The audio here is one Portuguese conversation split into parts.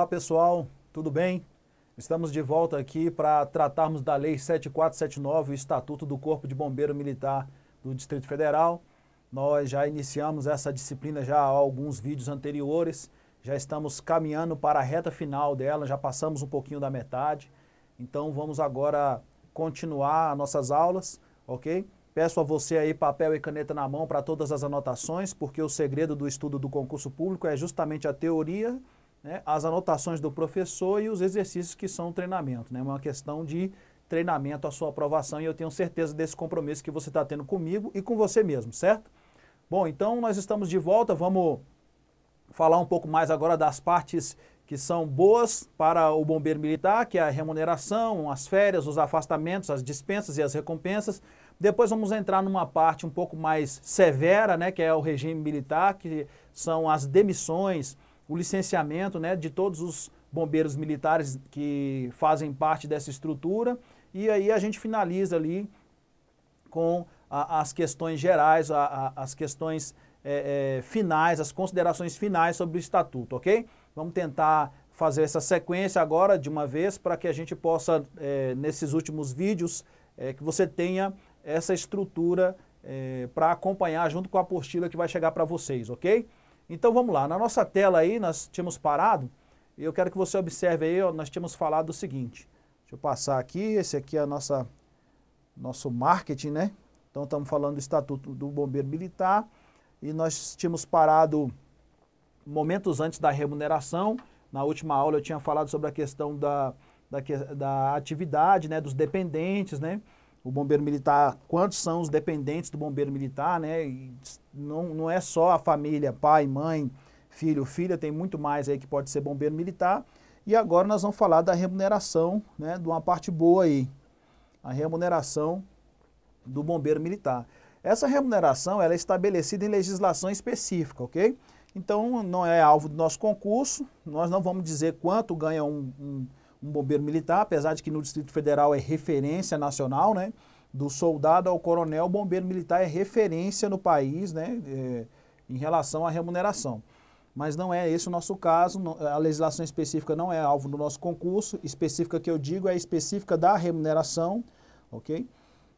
Olá pessoal, tudo bem? Estamos de volta aqui para tratarmos da Lei 7479, o Estatuto do Corpo de Bombeiro Militar do Distrito Federal. Nós já iniciamos essa disciplina já há alguns vídeos anteriores, já estamos caminhando para a reta final dela, já passamos um pouquinho da metade. Então vamos agora continuar nossas aulas, ok? Peço a você aí papel e caneta na mão para todas as anotações, porque o segredo do estudo do concurso público é justamente a teoria né, as anotações do professor e os exercícios que são o treinamento. Né? É né, uma questão de treinamento à sua aprovação e eu tenho certeza desse compromisso que você está tendo comigo e com você mesmo, certo? Bom, então nós estamos de volta, vamos falar um pouco mais agora das partes que são boas para o bombeiro militar, que é a remuneração, as férias, os afastamentos, as dispensas e as recompensas. Depois vamos entrar numa parte um pouco mais severa, né, que é o regime militar, que são as demissões, o licenciamento né, de todos os bombeiros militares que fazem parte dessa estrutura. E aí a gente finaliza ali com a, as questões gerais, a, a, as questões é, é, finais, as considerações finais sobre o estatuto, ok? Vamos tentar fazer essa sequência agora de uma vez para que a gente possa, é, nesses últimos vídeos, é, que você tenha essa estrutura é, para acompanhar junto com a apostila que vai chegar para vocês, ok? Então vamos lá, na nossa tela aí nós tínhamos parado, e eu quero que você observe aí, ó, nós tínhamos falado o seguinte, deixa eu passar aqui, esse aqui é a nossa, nosso marketing, né? Então estamos falando do Estatuto do Bombeiro Militar, e nós tínhamos parado momentos antes da remuneração, na última aula eu tinha falado sobre a questão da, da, da atividade, né, dos dependentes, né? o bombeiro militar, quantos são os dependentes do bombeiro militar, né? E não, não é só a família, pai, mãe, filho, filha, tem muito mais aí que pode ser bombeiro militar. E agora nós vamos falar da remuneração, né? De uma parte boa aí, a remuneração do bombeiro militar. Essa remuneração ela é estabelecida em legislação específica, ok? Então não é alvo do nosso concurso, nós não vamos dizer quanto ganha um, um um bombeiro militar, apesar de que no Distrito Federal é referência nacional, né? Do soldado ao coronel, o bombeiro militar é referência no país, né? É, em relação à remuneração. Mas não é esse o nosso caso, a legislação específica não é alvo do nosso concurso, específica que eu digo é específica da remuneração, ok?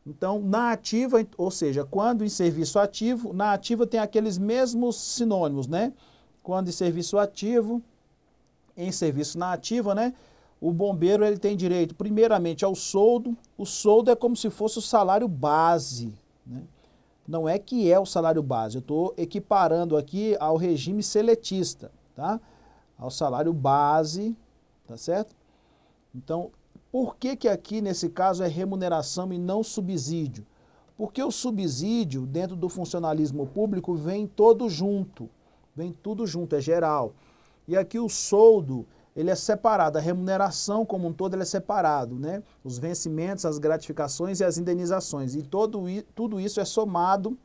Então, na ativa, ou seja, quando em serviço ativo, na ativa tem aqueles mesmos sinônimos, né? Quando em serviço ativo, em serviço na ativa, né? o bombeiro ele tem direito, primeiramente, ao soldo. O soldo é como se fosse o salário base. Né? Não é que é o salário base. Eu estou equiparando aqui ao regime seletista, tá? Ao salário base, tá certo? Então, por que, que aqui nesse caso é remuneração e não subsídio? Porque o subsídio dentro do funcionalismo público vem todo junto, vem tudo junto, é geral. E aqui o soldo ele é separado, a remuneração como um todo é separado, né? Os vencimentos, as gratificações e as indenizações. E todo, tudo isso é somado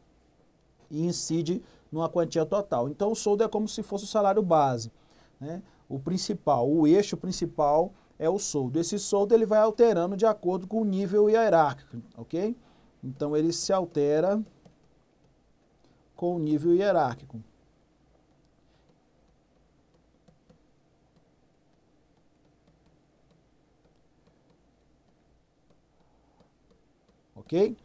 e incide numa quantia total. Então o soldo é como se fosse o salário base, né? O principal, o eixo principal é o soldo. Esse soldo ele vai alterando de acordo com o nível hierárquico, OK? Então ele se altera com o nível hierárquico. ok?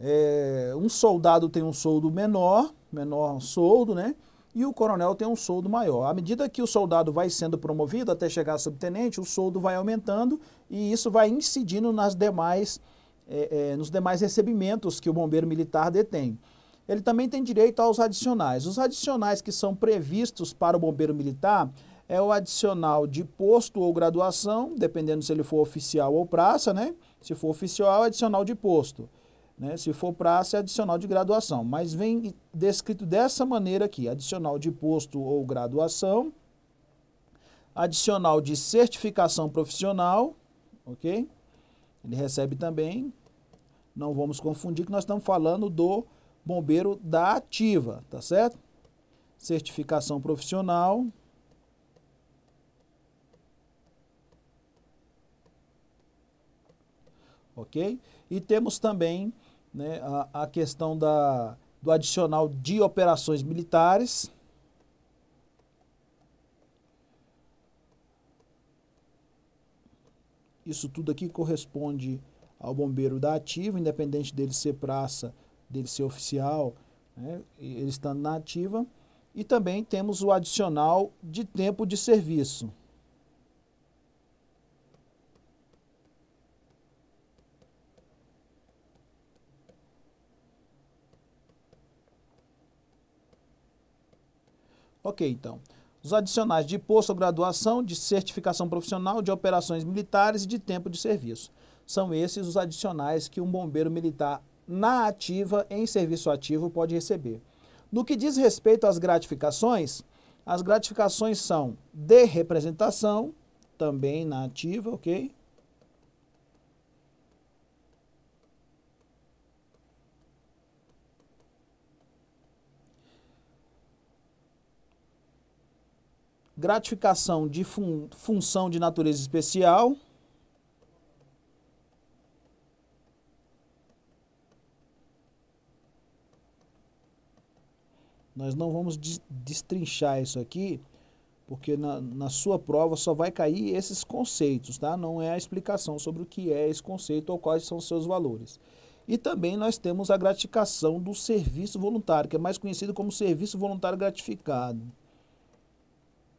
É, um soldado tem um soldo menor, menor soldo, né? E o coronel tem um soldo maior. À medida que o soldado vai sendo promovido até chegar a subtenente, o soldo vai aumentando e isso vai incidindo nas demais, é, é, nos demais recebimentos que o bombeiro militar detém. Ele também tem direito aos adicionais. Os adicionais que são previstos para o bombeiro militar é o adicional de posto ou graduação, dependendo se ele for oficial ou praça, né? Se for oficial, é adicional de posto. Né? Se for praça, é adicional de graduação. Mas vem descrito dessa maneira aqui: adicional de posto ou graduação, adicional de certificação profissional, ok? Ele recebe também. Não vamos confundir que nós estamos falando do bombeiro da ativa, tá certo? Certificação profissional, ok? E temos também né, a, a questão da, do adicional de operações militares, isso tudo aqui corresponde ao bombeiro da ativa, independente dele ser praça, dele ser oficial, né, ele estando na ativa. E também temos o adicional de tempo de serviço. Ok, então. Os adicionais de posto ou graduação, de certificação profissional, de operações militares e de tempo de serviço. São esses os adicionais que um bombeiro militar na ativa, em serviço ativo, pode receber. No que diz respeito às gratificações, as gratificações são de representação, também na ativa, ok? gratificação de fun função de natureza especial. Nós não vamos destrinchar isso aqui, porque na, na sua prova só vai cair esses conceitos, tá? Não é a explicação sobre o que é esse conceito ou quais são seus valores. E também nós temos a gratificação do serviço voluntário, que é mais conhecido como serviço voluntário gratificado.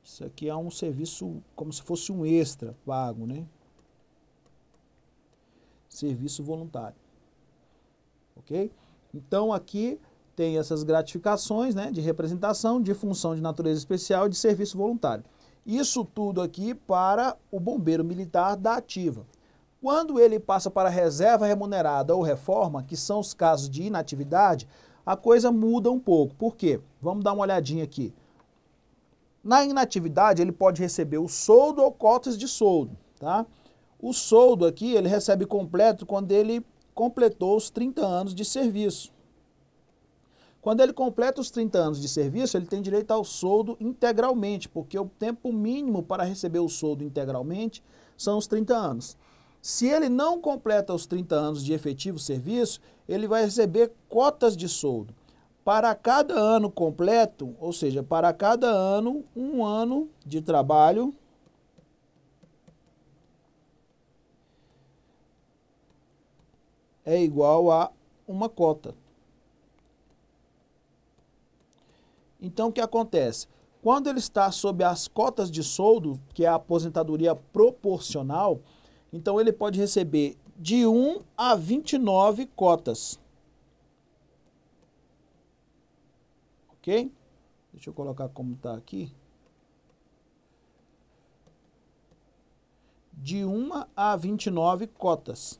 Isso aqui é um serviço como se fosse um extra pago, né? Serviço voluntário. Ok? Então aqui tem essas gratificações né, de representação, de função de natureza especial e de serviço voluntário. Isso tudo aqui para o bombeiro militar da ativa. Quando ele passa para reserva remunerada ou reforma, que são os casos de inatividade, a coisa muda um pouco. Por quê? Vamos dar uma olhadinha aqui. Na inatividade, ele pode receber o soldo ou cotas de soldo, tá? O soldo aqui, ele recebe completo quando ele completou os 30 anos de serviço. Quando ele completa os 30 anos de serviço, ele tem direito ao soldo integralmente, porque o tempo mínimo para receber o soldo integralmente são os 30 anos. Se ele não completa os 30 anos de efetivo serviço, ele vai receber cotas de soldo. Para cada ano completo, ou seja, para cada ano, um ano de trabalho, é igual a uma cota. Então, o que acontece? Quando ele está sob as cotas de soldo, que é a aposentadoria proporcional, então ele pode receber de 1 a 29 cotas. Deixa eu colocar como está aqui. De 1 a 29 cotas.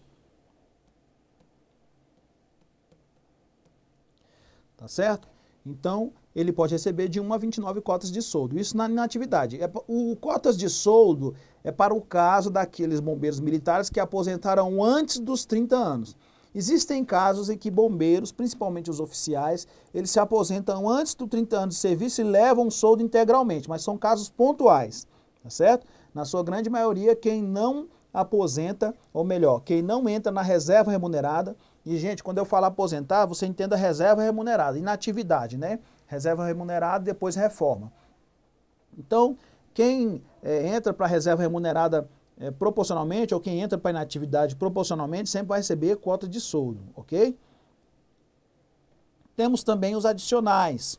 Tá certo? Então, ele pode receber de 1 a 29 cotas de soldo. Isso na inatividade. É o cotas de soldo é para o caso daqueles bombeiros militares que aposentaram antes dos 30 anos. Existem casos em que bombeiros, principalmente os oficiais, eles se aposentam antes dos 30 anos de serviço e levam o soldo integralmente, mas são casos pontuais, tá certo? Na sua grande maioria, quem não aposenta, ou melhor, quem não entra na reserva remunerada, e gente, quando eu falo aposentar, você entenda reserva remunerada, inatividade, né? Reserva remunerada, depois reforma. Então, quem é, entra para a reserva remunerada é, proporcionalmente, ou quem entra para inatividade proporcionalmente, sempre vai receber cota de soldo, ok? Temos também os adicionais.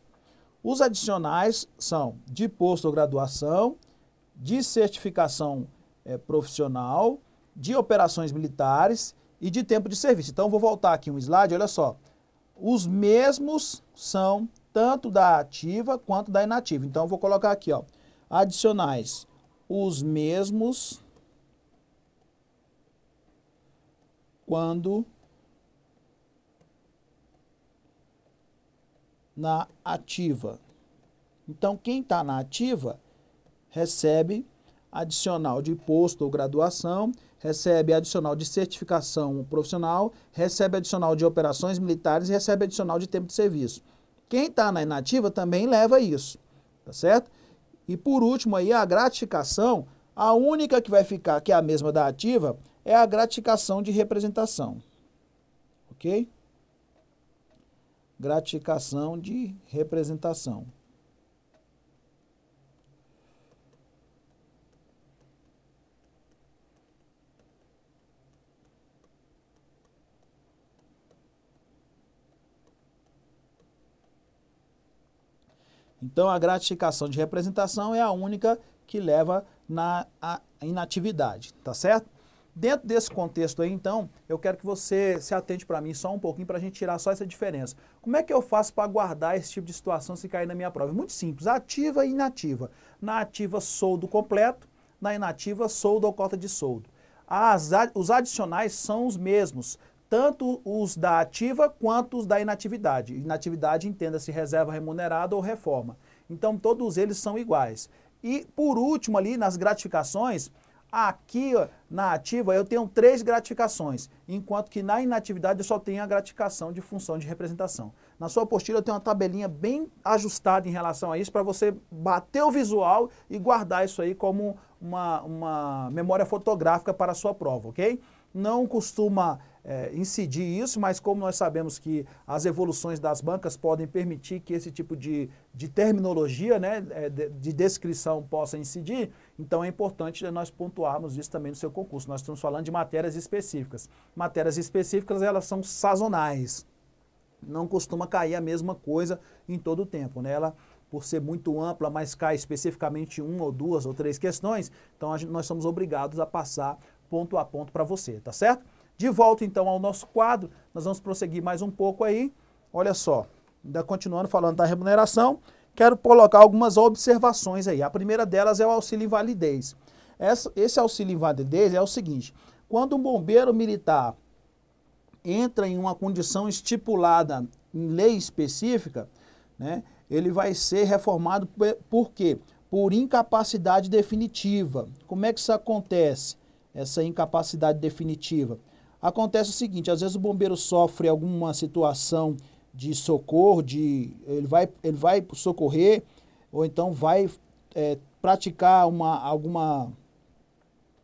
Os adicionais são de posto ou graduação, de certificação é, profissional, de operações militares e de tempo de serviço. Então, vou voltar aqui um slide, olha só. Os mesmos são tanto da ativa quanto da inativa. Então, vou colocar aqui, ó, adicionais. Os mesmos quando na ativa. Então, quem está na ativa recebe adicional de imposto ou graduação, recebe adicional de certificação profissional, recebe adicional de operações militares e recebe adicional de tempo de serviço. Quem está na inativa também leva isso, tá certo? E por último aí a gratificação, a única que vai ficar, que é a mesma da ativa, é a gratificação de representação. Ok? Gratificação de representação. Então, a gratificação de representação é a única que leva na inatividade, tá certo? Dentro desse contexto aí, então, eu quero que você se atente para mim só um pouquinho para a gente tirar só essa diferença. Como é que eu faço para guardar esse tipo de situação se cair na minha prova? Muito simples, ativa e inativa. Na ativa, soldo completo, na inativa, soldo ou cota de soldo. As, os adicionais são os mesmos, tanto os da ativa quanto os da inatividade. Inatividade, entenda-se, reserva remunerada ou reforma. Então, todos eles são iguais. E, por último, ali nas gratificações, Aqui ó, na ativa eu tenho três gratificações, enquanto que na inatividade eu só tenho a gratificação de função de representação. Na sua apostila eu tenho uma tabelinha bem ajustada em relação a isso para você bater o visual e guardar isso aí como uma, uma memória fotográfica para a sua prova, ok? Não costuma é, incidir isso, mas como nós sabemos que as evoluções das bancas podem permitir que esse tipo de, de terminologia, né, é, de, de, descrição possa incidir, então é importante nós pontuarmos isso também no seu concurso. Nós estamos falando de matérias específicas. Matérias específicas, elas são sazonais. Não costuma cair a mesma coisa em todo o tempo, né? Ela, por ser muito ampla, mas cai especificamente uma ou duas ou três questões, então gente, nós somos obrigados a passar ponto a ponto para você, tá certo? De volta então ao nosso quadro, nós vamos prosseguir mais um pouco aí. Olha só, ainda continuando falando da remuneração, quero colocar algumas observações aí. A primeira delas é o auxílio invalidez. esse auxílio invalidez é o seguinte: quando um bombeiro militar entra em uma condição estipulada em lei específica, né, ele vai ser reformado por quê? Por incapacidade definitiva. Como é que isso acontece? Essa incapacidade definitiva Acontece o seguinte, às vezes o bombeiro sofre alguma situação de socorro, de ele vai, ele vai socorrer, ou então vai é, praticar uma, alguma,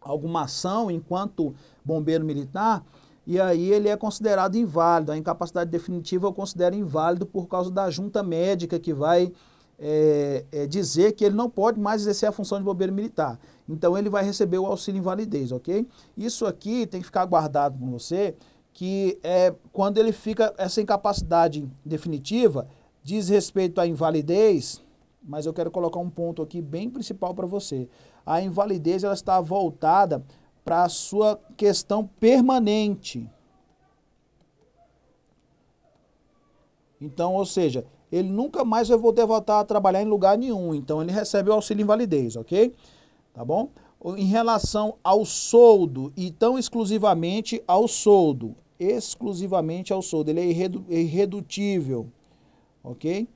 alguma ação enquanto bombeiro militar, e aí ele é considerado inválido. A incapacidade definitiva eu considero inválido por causa da junta médica que vai é, é dizer que ele não pode mais exercer a função de bombeiro militar. Então ele vai receber o auxílio invalidez, ok? Isso aqui tem que ficar guardado com você, que é quando ele fica essa incapacidade definitiva, diz respeito à invalidez, mas eu quero colocar um ponto aqui bem principal para você. A invalidez ela está voltada para a sua questão permanente. Então, ou seja, ele nunca mais vai poder voltar a trabalhar em lugar nenhum. Então, ele recebe o auxílio invalidez, ok? tá bom? Em relação ao soldo, e tão exclusivamente ao soldo, exclusivamente ao soldo, ele é irredu irredutível, ok?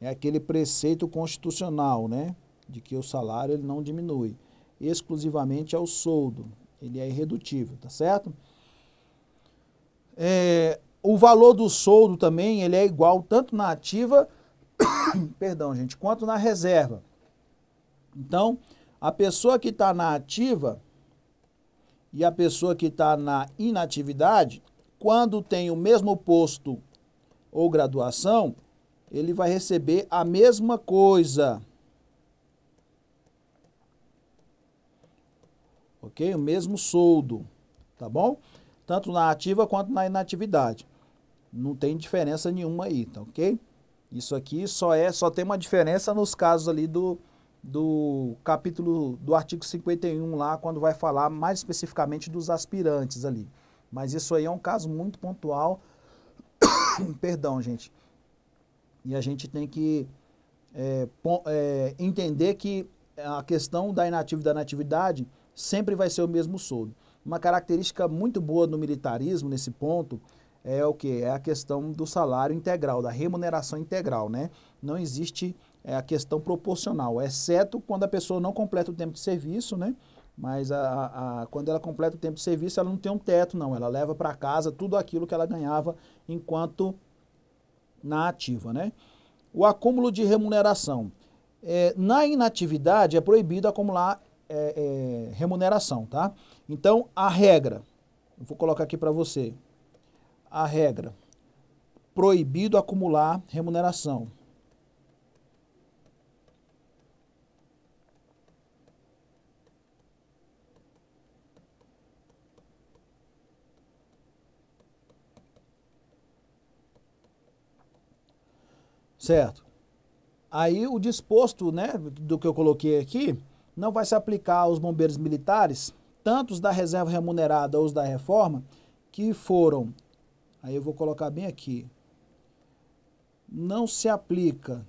É aquele preceito constitucional, né? De que o salário ele não diminui, exclusivamente ao soldo, ele é irredutível, tá certo? É, o valor do soldo também ele é igual tanto na ativa perdão, gente, quanto na reserva. Então, a pessoa que está na ativa e a pessoa que está na inatividade, quando tem o mesmo posto ou graduação, ele vai receber a mesma coisa. ok? O mesmo soldo, tá bom? Tanto na ativa quanto na inatividade. Não tem diferença nenhuma aí, tá ok? Isso aqui só é, só tem uma diferença nos casos ali do, do capítulo do artigo 51 lá, quando vai falar mais especificamente dos aspirantes ali. Mas isso aí é um caso muito pontual. Perdão, gente. E a gente tem que é, é, entender que a questão da e da natividade sempre vai ser o mesmo soldo. Uma característica muito boa do militarismo nesse ponto é o que? É a questão do salário integral, da remuneração integral, né? Não existe é, a questão proporcional, exceto quando a pessoa não completa o tempo de serviço, né? Mas a, a, quando ela completa o tempo de serviço, ela não tem um teto, não. Ela leva para casa tudo aquilo que ela ganhava enquanto na ativa, né? O acúmulo de remuneração. É, na inatividade é proibido acumular é, é, remuneração, tá? Então, a regra, vou colocar aqui para você, a regra: proibido acumular remuneração. Certo. Aí o disposto, né, do que eu coloquei aqui, não vai se aplicar aos bombeiros militares, tantos da reserva remunerada ou os da reforma, que foram Aí eu vou colocar bem aqui. Não se aplica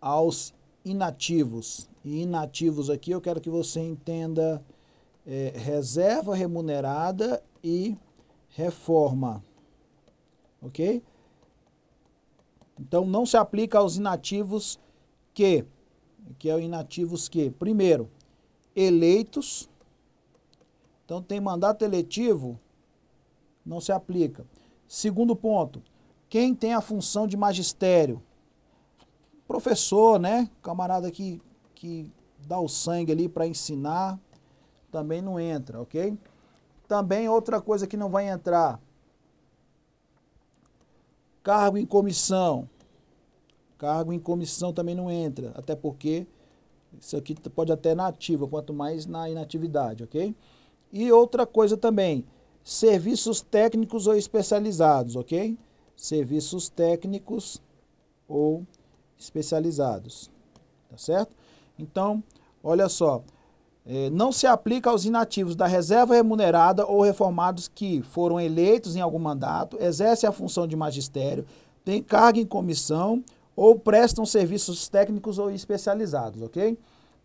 aos inativos. E inativos aqui eu quero que você entenda é, reserva remunerada e reforma. Ok? Então não se aplica aos inativos que, que é o inativos que, primeiro, eleitos então tem mandato eletivo, não se aplica. Segundo ponto, quem tem a função de magistério? Professor, né? Camarada que, que dá o sangue ali para ensinar, também não entra, ok? Também outra coisa que não vai entrar. Cargo em comissão. Cargo em comissão também não entra, até porque isso aqui pode até na ativa, quanto mais na inatividade, ok? E outra coisa também, serviços técnicos ou especializados, ok? Serviços técnicos ou especializados, tá certo? Então, olha só, é, não se aplica aos inativos da reserva remunerada ou reformados que foram eleitos em algum mandato, exercem a função de magistério, têm cargo em comissão ou prestam serviços técnicos ou especializados, ok?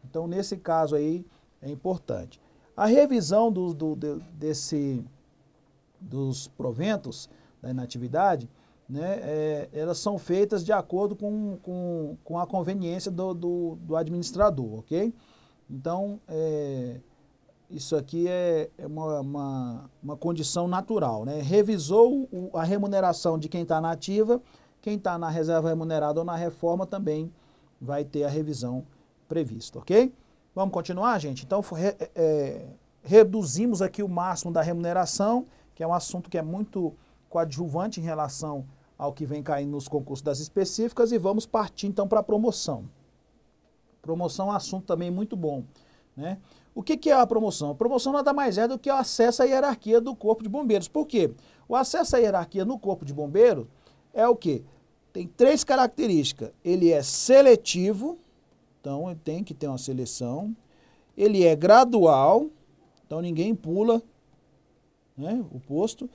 Então, nesse caso aí, é importante. A revisão do, do, desse, dos proventos da inatividade, né, é, elas são feitas de acordo com, com, com a conveniência do, do, do administrador, ok? Então, é, isso aqui é, é uma, uma, uma, condição natural, né? Revisou o, a remuneração de quem está na ativa, quem está na reserva remunerada ou na reforma também vai ter a revisão prevista, ok? Vamos continuar, gente? Então, re, é, é, reduzimos aqui o máximo da remuneração, que é um assunto que é muito coadjuvante em relação ao que vem caindo nos concursos das específicas, e vamos partir então para a promoção. Promoção é um assunto também muito bom. Né? O que, que é a promoção? A promoção nada mais é do que o acesso à hierarquia do Corpo de Bombeiros. Por quê? O acesso à hierarquia no Corpo de Bombeiros é o quê? Tem três características. Ele é seletivo, então tem que ter uma seleção. Ele é gradual, então ninguém pula né, o posto.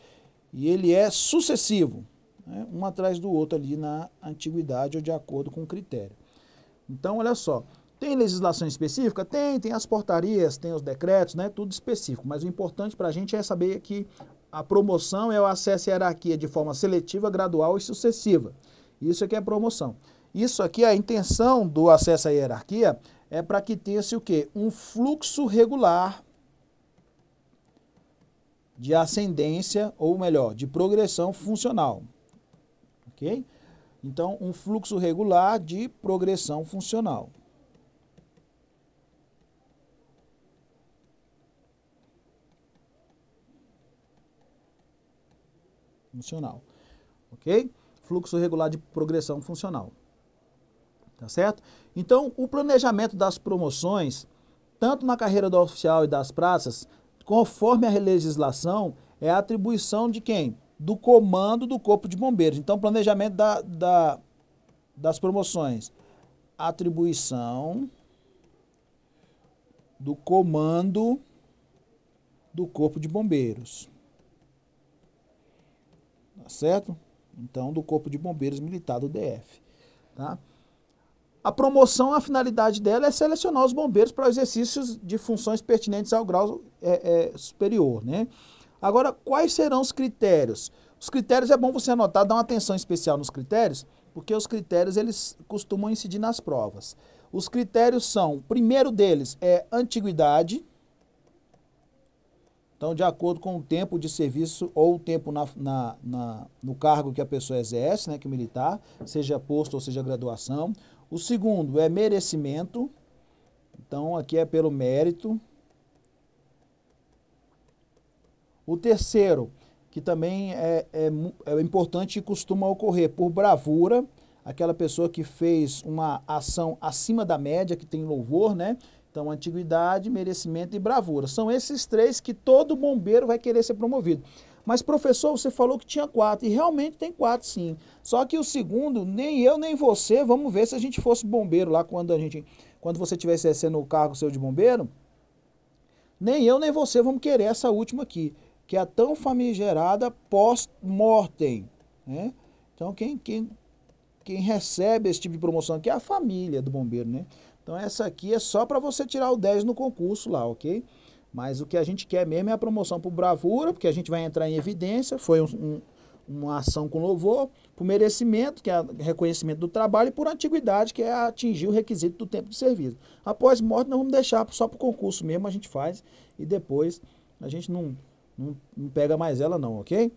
E ele é sucessivo, né, um atrás do outro ali na antiguidade ou de acordo com o critério. Então, olha só, tem legislação específica? Tem, tem as portarias, tem os decretos, né, tudo específico. Mas o importante para a gente é saber que a promoção é o acesso à hierarquia de forma seletiva, gradual e sucessiva. Isso é que é promoção. Isso aqui, a intenção do acesso à hierarquia é para que tenha-se o quê? Um fluxo regular de ascendência, ou melhor, de progressão funcional. Ok? Então, um fluxo regular de progressão funcional. Funcional. Ok? Fluxo regular de progressão funcional tá certo? Então, o planejamento das promoções, tanto na carreira do oficial e das praças, conforme a legislação, é a atribuição de quem? Do comando do Corpo de Bombeiros. Então, planejamento da, da, das promoções. Atribuição do comando do Corpo de Bombeiros. Tá certo? Então, do Corpo de Bombeiros Militar do DF. Tá? A promoção, a finalidade dela é selecionar os bombeiros para exercícios de funções pertinentes ao grau é, é, superior. Né? Agora, quais serão os critérios? Os critérios é bom você anotar, dar uma atenção especial nos critérios, porque os critérios eles costumam incidir nas provas. Os critérios são, o primeiro deles é antiguidade, então de acordo com o tempo de serviço ou o tempo na, na, na no cargo que a pessoa exerce, né, que o militar, seja posto ou seja graduação. O segundo é merecimento. Então, aqui é pelo mérito. O terceiro, que também é, é, é importante e costuma ocorrer por bravura, aquela pessoa que fez uma ação acima da média, que tem louvor, né? Então, antiguidade, merecimento e bravura. São esses três que todo bombeiro vai querer ser promovido. Mas, professor, você falou que tinha quatro, e realmente tem quatro, sim. Só que o segundo, nem eu nem você, vamos ver se a gente fosse bombeiro lá quando a gente. Quando você estivesse sendo o cargo seu de bombeiro, nem eu nem você vamos querer essa última aqui, que é a tão famigerada pós-mortem. Né? Então, quem, quem, quem recebe esse tipo de promoção aqui é a família do bombeiro, né? Então, essa aqui é só para você tirar o 10 no concurso lá, ok? Mas o que a gente quer mesmo é a promoção por bravura, porque a gente vai entrar em evidência, foi um, um, uma ação com louvor, por merecimento, que é reconhecimento do trabalho, e por antiguidade, que é atingir o requisito do tempo de serviço. Após morte, nós vamos deixar só para o concurso mesmo, a gente faz, e depois a gente não, não, não pega mais ela não, ok?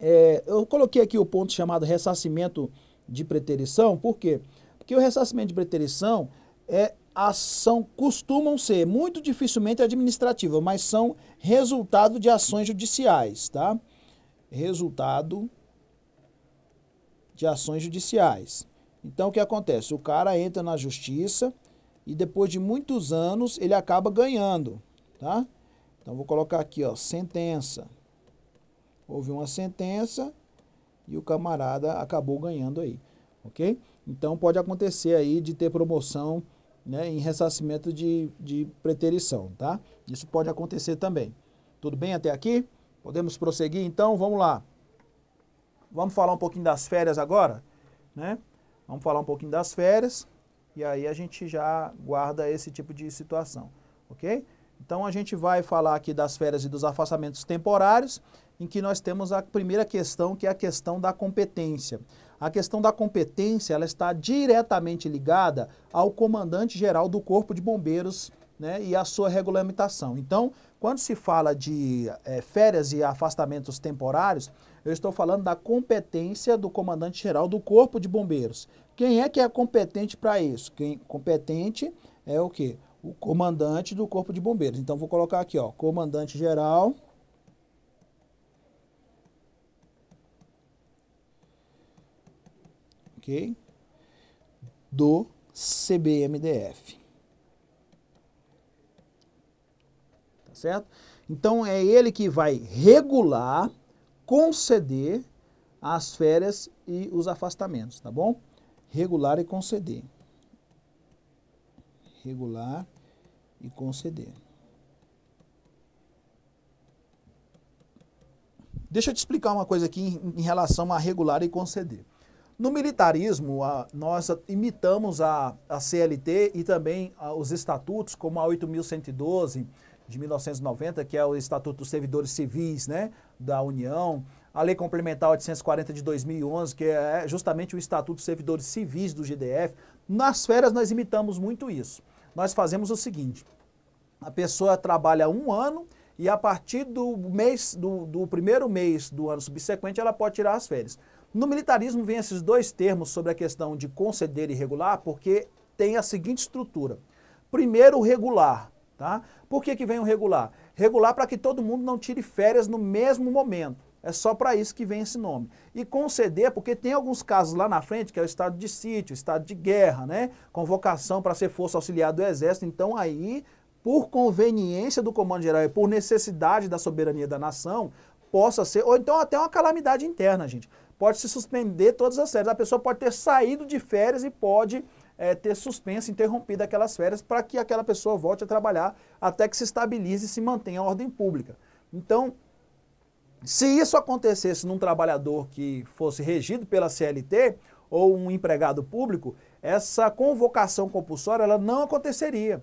É, eu coloquei aqui o ponto chamado ressarcimento de preterição, por quê? Porque o ressarcimento de preterição é ação costumam ser muito dificilmente administrativa, mas são resultado de ações judiciais, tá? Resultado de ações judiciais. Então o que acontece? O cara entra na justiça e depois de muitos anos ele acaba ganhando, tá? Então vou colocar aqui, ó, sentença. Houve uma sentença e o camarada acabou ganhando aí, OK? Então pode acontecer aí de ter promoção né, em ressarcimento de, de preterição, tá? Isso pode acontecer também. Tudo bem até aqui? Podemos prosseguir então? Vamos lá. Vamos falar um pouquinho das férias agora, né? Vamos falar um pouquinho das férias e aí a gente já guarda esse tipo de situação, ok? Então a gente vai falar aqui das férias e dos afastamentos temporários, em que nós temos a primeira questão, que é a questão da competência a questão da competência ela está diretamente ligada ao comandante-geral do Corpo de Bombeiros né, e à sua regulamentação. Então, quando se fala de é, férias e afastamentos temporários, eu estou falando da competência do comandante-geral do Corpo de Bombeiros. Quem é que é competente para isso? Quem competente é o quê? O comandante do Corpo de Bombeiros. Então, vou colocar aqui, ó, comandante-geral Do CBMDF. Tá certo? Então é ele que vai regular, conceder as férias e os afastamentos, tá bom? Regular e conceder. Regular e conceder. Deixa eu te explicar uma coisa aqui em relação a regular e conceder. No militarismo, a, nós imitamos a, a CLT e também a, os estatutos, como a 8.112 de 1990, que é o Estatuto dos Servidores Civis né, da União, a Lei Complementar 840 de 2011, que é justamente o Estatuto dos Servidores Civis do GDF. Nas férias, nós imitamos muito isso. Nós fazemos o seguinte: a pessoa trabalha um ano e a partir do mês do, do primeiro mês do ano subsequente ela pode tirar as férias. No militarismo vem esses dois termos sobre a questão de conceder e regular, porque tem a seguinte estrutura. Primeiro, regular. Tá? Por que, que vem o regular? Regular para que todo mundo não tire férias no mesmo momento. É só para isso que vem esse nome. E conceder, porque tem alguns casos lá na frente, que é o estado de sítio, estado de guerra, né? Convocação para ser força auxiliar do exército. Então aí, por conveniência do comando geral e por necessidade da soberania da nação, possa ser, ou então até uma calamidade interna, gente pode se suspender todas as férias. A pessoa pode ter saído de férias e pode é, ter suspenso, interrompido aquelas férias para que aquela pessoa volte a trabalhar até que se estabilize e se mantenha a ordem pública. Então, se isso acontecesse num trabalhador que fosse regido pela CLT ou um empregado público, essa convocação compulsória ela não aconteceria.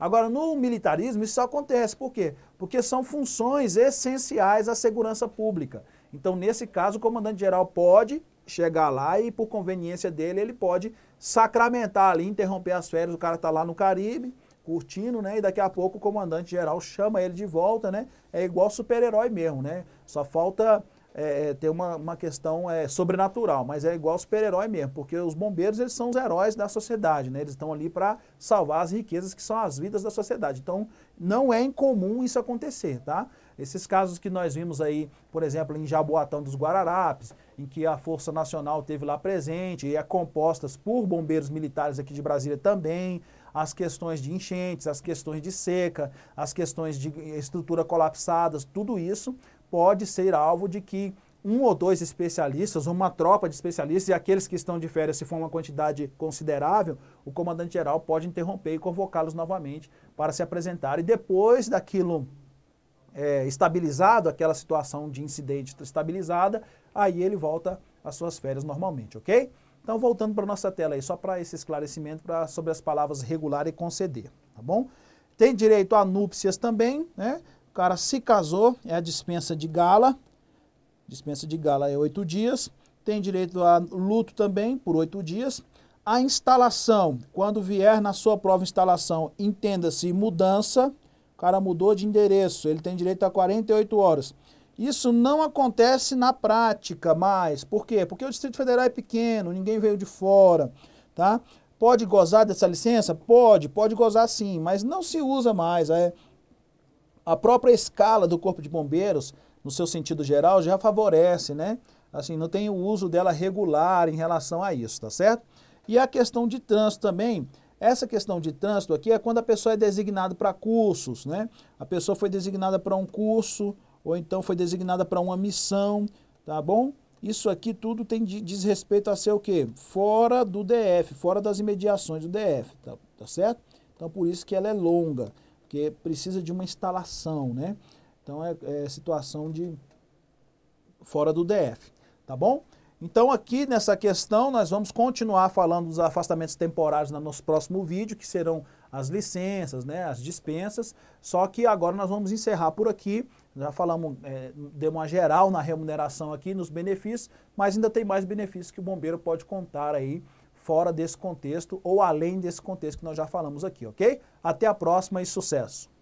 Agora, no militarismo, isso acontece. Por quê? Porque são funções essenciais à segurança pública. Então, nesse caso, o comandante-geral pode chegar lá e, por conveniência dele, ele pode sacramentar ali, interromper as férias, o cara está lá no Caribe, curtindo, né? E daqui a pouco o comandante-geral chama ele de volta, né? É igual super-herói mesmo, né? Só falta é, é, ter uma, uma questão é, sobrenatural, mas é igual super-herói mesmo, porque os bombeiros eles são os heróis da sociedade, né? Eles estão ali para salvar as riquezas que são as vidas da sociedade. Então, não é incomum isso acontecer, tá? Esses casos que nós vimos aí, por exemplo, em Jaboatão dos Guararapes, em que a Força Nacional teve lá presente e é compostas por bombeiros militares aqui de Brasília também, as questões de enchentes, as questões de seca, as questões de estrutura colapsadas, tudo isso pode ser alvo de que um ou dois especialistas, uma tropa de especialistas e aqueles que estão de férias, se for uma quantidade considerável, o comandante-geral pode interromper e convocá-los novamente para se apresentar. E depois daquilo é, estabilizado, aquela situação de incidente tá estabilizada, aí ele volta às suas férias normalmente, ok? Então, voltando para a nossa tela aí, só para esse esclarecimento pra, sobre as palavras regular e conceder, tá bom? Tem direito a núpcias também, né? O cara se casou, é a dispensa de gala, dispensa de gala é oito dias, tem direito a luto também por oito dias. A instalação, quando vier na sua prova instalação, entenda-se mudança, cara mudou de endereço, ele tem direito a 48 horas. Isso não acontece na prática mais. Por quê? Porque o Distrito Federal é pequeno, ninguém veio de fora, tá? Pode gozar dessa licença? Pode, pode gozar sim, mas não se usa mais. É, a própria escala do Corpo de Bombeiros, no seu sentido geral, já favorece, né? Assim, não tem o uso dela regular em relação a isso, tá certo? E a questão de trânsito também, essa questão de trânsito aqui é quando a pessoa é designada para cursos, né? A pessoa foi designada para um curso ou então foi designada para uma missão, tá bom? Isso aqui tudo tem diz respeito a ser o quê? Fora do DF, fora das imediações do DF, tá, tá certo? Então por isso que ela é longa, porque precisa de uma instalação, né? Então é, é situação de fora do DF, tá bom? Então, aqui nessa questão, nós vamos continuar falando dos afastamentos temporários no nosso próximo vídeo, que serão as licenças, né, as dispensas, só que agora nós vamos encerrar por aqui, já falamos, é, uma geral na remuneração aqui, nos benefícios, mas ainda tem mais benefícios que o bombeiro pode contar aí, fora desse contexto ou além desse contexto que nós já falamos aqui, ok? Até a próxima e sucesso!